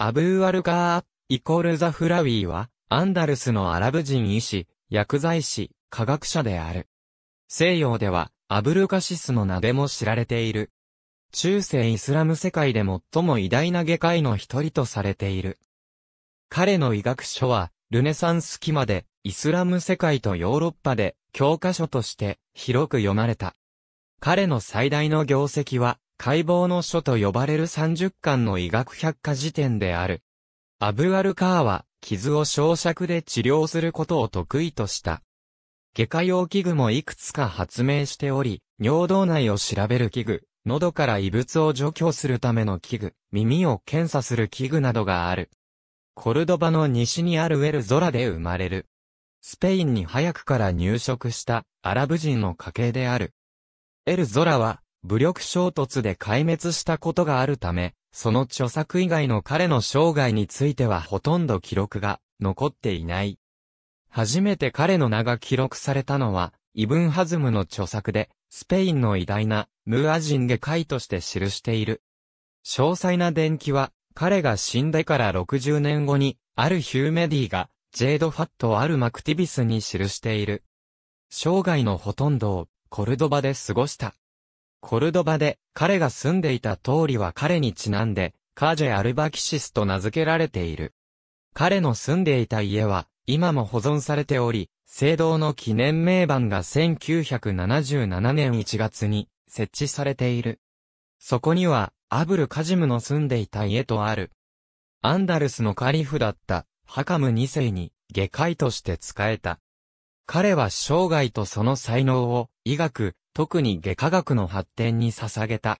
アブーアルカー、イコールザ・フラウィーは、アンダルスのアラブ人医師、薬剤師、科学者である。西洋では、アブルカシスの名でも知られている。中世イスラム世界で最も偉大な外科医の一人とされている。彼の医学書は、ルネサンス期まで、イスラム世界とヨーロッパで、教科書として、広く読まれた。彼の最大の業績は、解剖の書と呼ばれる30巻の医学百科辞典である。アブアルカーは、傷を焼灼で治療することを得意とした。外科用器具もいくつか発明しており、尿道内を調べる器具、喉から異物を除去するための器具、耳を検査する器具などがある。コルドバの西にあるウェルゾラで生まれる。スペインに早くから入植したアラブ人の家系である。エルゾラは武力衝突で壊滅したことがあるため、その著作以外の彼の生涯についてはほとんど記録が残っていない。初めて彼の名が記録されたのは、イブンハズムの著作で、スペインの偉大なムーアジンゲ会として記している。詳細な伝記は、彼が死んでから60年後に、あるヒューメディが、ジェード・ファット・アル・マクティビスに記している。生涯のほとんどを、コルドバで過ごした。コルドバで彼が住んでいた通りは彼にちなんで、カージェ・アルバキシスと名付けられている。彼の住んでいた家は、今も保存されており、聖堂の記念名板が1977年1月に設置されている。そこには、アブル・カジムの住んでいた家とある。アンダルスのカリフだった、ハカム2世に、下界として仕えた。彼は生涯とその才能を、医学、特に外科学の発展に捧げた。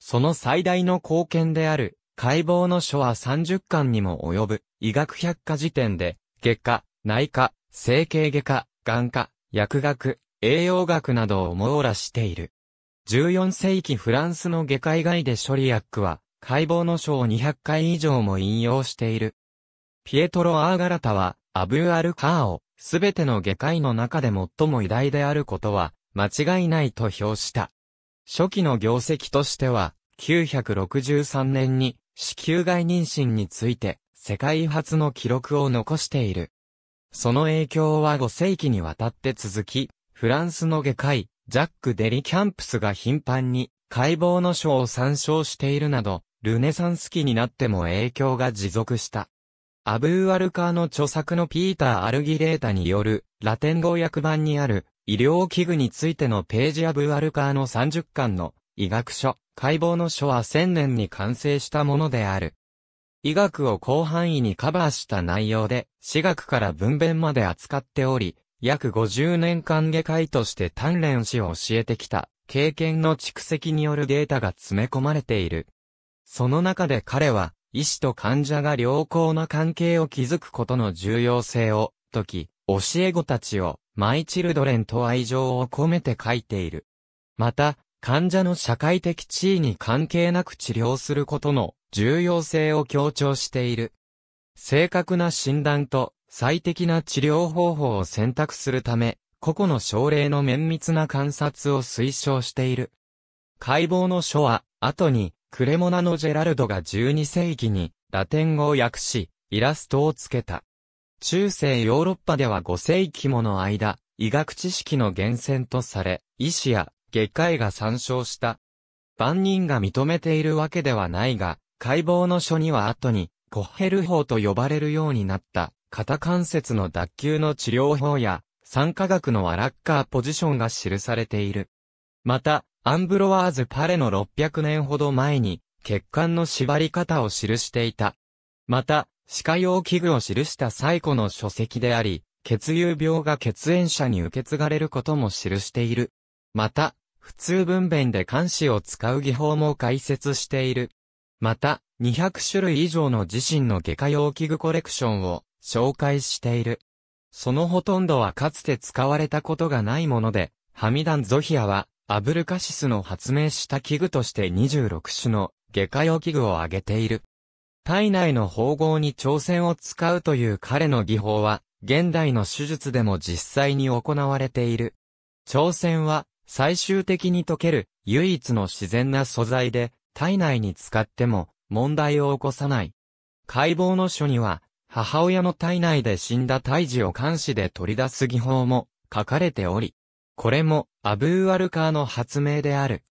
その最大の貢献である、解剖の書は30巻にも及ぶ、医学百科辞典で、外科、内科、整形外科、眼科、薬学、栄養学などを網羅している。14世紀フランスの外科以外で処理薬は、解剖の書を200回以上も引用している。ピエトロ・アーガラタは、アブアル・カーを、すべての外科医の中で最も偉大であることは、間違いないと評した。初期の業績としては、963年に子宮外妊娠について世界初の記録を残している。その影響は5世紀にわたって続き、フランスの外科医、ジャック・デリキャンプスが頻繁に解剖の書を参照しているなど、ルネサンス期になっても影響が持続した。アブーアルカーの著作のピーター・アルギレータによるラテン語訳版にある医療器具についてのページアブ・アルカーの30巻の医学書、解剖の書は1000年に完成したものである。医学を広範囲にカバーした内容で、私学から分娩まで扱っており、約50年間外科医として鍛錬し教えてきた、経験の蓄積によるデータが詰め込まれている。その中で彼は、医師と患者が良好な関係を築くことの重要性を、解き、教え子たちを、マイチルドレンと愛情を込めて書いている。また、患者の社会的地位に関係なく治療することの重要性を強調している。正確な診断と最適な治療方法を選択するため、個々の症例の綿密な観察を推奨している。解剖の書は、後に、クレモナのジェラルドが12世紀に、ラテン語を訳し、イラストをつけた。中世ヨーロッパでは5世紀もの間、医学知識の源泉とされ、医師や外科医が参照した。万人が認めているわけではないが、解剖の書には後に、コッヘル法と呼ばれるようになった、肩関節の脱臼の治療法や、酸化学のアラッカーポジションが記されている。また、アンブロワーズ・パレの600年ほど前に、血管の縛り方を記していた。また、歯科用器具を記した最古の書籍であり、血友病が血縁者に受け継がれることも記している。また、普通分娩で監視を使う技法も解説している。また、200種類以上の自身の外科用器具コレクションを紹介している。そのほとんどはかつて使われたことがないもので、ハミダン・ゾヒアは、アブルカシスの発明した器具として26種の外科用器具を挙げている。体内の縫合に挑戦を使うという彼の技法は、現代の手術でも実際に行われている。挑戦は、最終的に溶ける、唯一の自然な素材で、体内に使っても、問題を起こさない。解剖の書には、母親の体内で死んだ胎児を監視で取り出す技法も書かれており、これもアブーアルカーの発明である。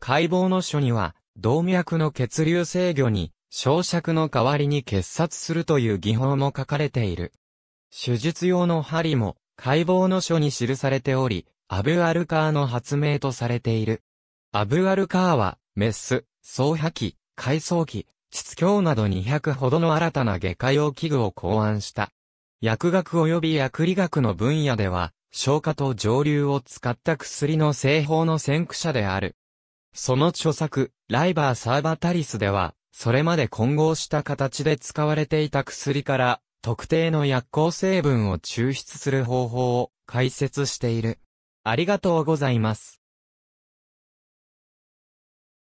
解剖の書には、動脈の血流制御に焼灼の代わりに結殺するという技法も書かれている。手術用の針も解剖の書に記されており、アブアルカーの発明とされている。アブアルカーは、メス、総破器、改装器、秩教など200ほどの新たな外科用器具を考案した。薬学及び薬理学の分野では、消化と蒸留を使った薬の製法の先駆者である。その著作、ライバーサーバタリスでは、それまで混合した形で使われていた薬から特定の薬効成分を抽出する方法を解説している。ありがとうございます。